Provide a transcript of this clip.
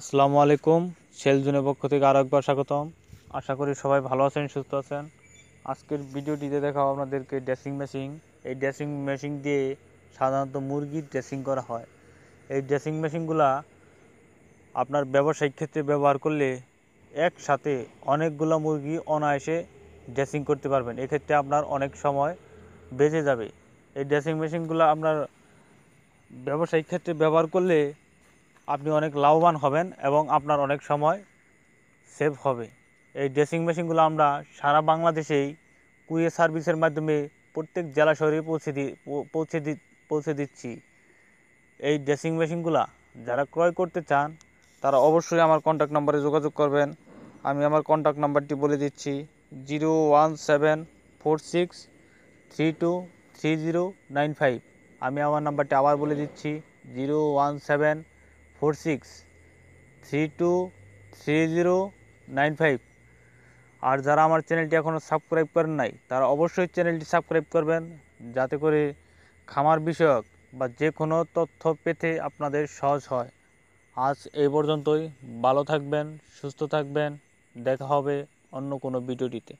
আসসালামু আলাইকুম সেলজুনের পক্ষ থেকে আরও একবার স্বাগতম আশা করি সবাই ভালো আছেন সুস্থ আছেন আজকের ভিডিওটিতে দেখাও আপনাদেরকে ড্রেসিং মেশিন এই ড্রেসিং মেশিন দিয়ে সাধারণত মুরগির ড্রেসিং করা হয় এই ড্রেসিং মেশিনগুলা আপনার ব্যবসায়িক ক্ষেত্রে ব্যবহার করলে একসাথে অনেকগুলো মুরগি অনায়াসে ড্রেসিং করতে পারবেন এক্ষেত্রে আপনার অনেক সময় বেঁচে যাবে এই ড্রেসিং মেশিনগুলো আপনার ব্যবসায়িক ক্ষেত্রে ব্যবহার করলে আপনি অনেক লাভবান হবেন এবং আপনার অনেক সময় সেভ হবে এই ড্রেসিং মেশিনগুলো আমরা সারা বাংলাদেশেই কুয়ে সার্ভিসের মাধ্যমে প্রত্যেক জেলা শহরে পৌঁছে দি পৌঁছে দি পৌঁছে দিচ্ছি এই ড্রেসিং মেশিনগুলো যারা ক্রয় করতে চান তারা অবশ্যই আমার কন্ট্যাক্ট নম্বরে যোগাযোগ করবেন আমি আমার কন্ট্যাক্ট নাম্বারটি বলে দিচ্ছি zero one seven four six three two three zero nine five আমি আমার নাম্বারটি আবার বলে দিচ্ছি zero one seven four six three two three zero nine five আর যারা আমার চ্যানেলটি এখনও সাবস্ক্রাইব করেন নাই তারা অবশ্যই চ্যানেলটি সাবস্ক্রাইব করবেন যাতে করে খামার বিষয়ক বা যে কোনো তথ্য পেতে আপনাদের সহজ হয় আজ এই পর্যন্তই ভালো থাকবেন সুস্থ থাকবেন দেখা হবে অন্য কোনো ভিডিওটিতে